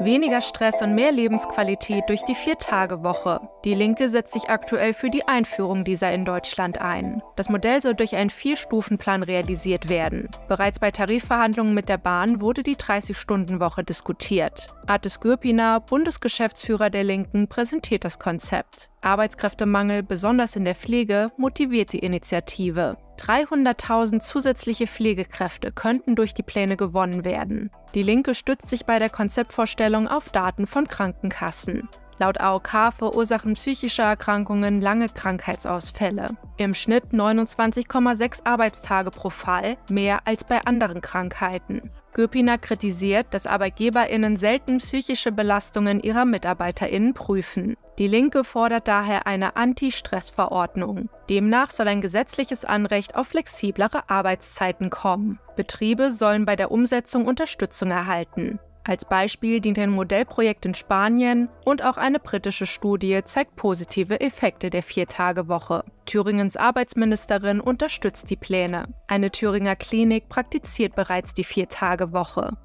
Weniger Stress und mehr Lebensqualität durch die Vier-Tage-Woche. Die Linke setzt sich aktuell für die Einführung dieser in Deutschland ein. Das Modell soll durch einen Vier-Stufen-Plan realisiert werden. Bereits bei Tarifverhandlungen mit der Bahn wurde die 30-Stunden-Woche diskutiert. Artis Gürpina, Bundesgeschäftsführer der Linken, präsentiert das Konzept. Arbeitskräftemangel, besonders in der Pflege, motiviert die Initiative. 300.000 zusätzliche Pflegekräfte könnten durch die Pläne gewonnen werden. Die Linke stützt sich bei der Konzeptvorstellung auf Daten von Krankenkassen. Laut AOK verursachen psychische Erkrankungen lange Krankheitsausfälle. Im Schnitt 29,6 Arbeitstage pro Fall, mehr als bei anderen Krankheiten. Göpiner kritisiert, dass ArbeitgeberInnen selten psychische Belastungen ihrer MitarbeiterInnen prüfen. Die Linke fordert daher eine Anti-Stress-Verordnung. Demnach soll ein gesetzliches Anrecht auf flexiblere Arbeitszeiten kommen. Betriebe sollen bei der Umsetzung Unterstützung erhalten. Als Beispiel dient ein Modellprojekt in Spanien und auch eine britische Studie zeigt positive Effekte der Viertagewoche. Thüringens Arbeitsministerin unterstützt die Pläne. Eine Thüringer Klinik praktiziert bereits die Viertagewoche.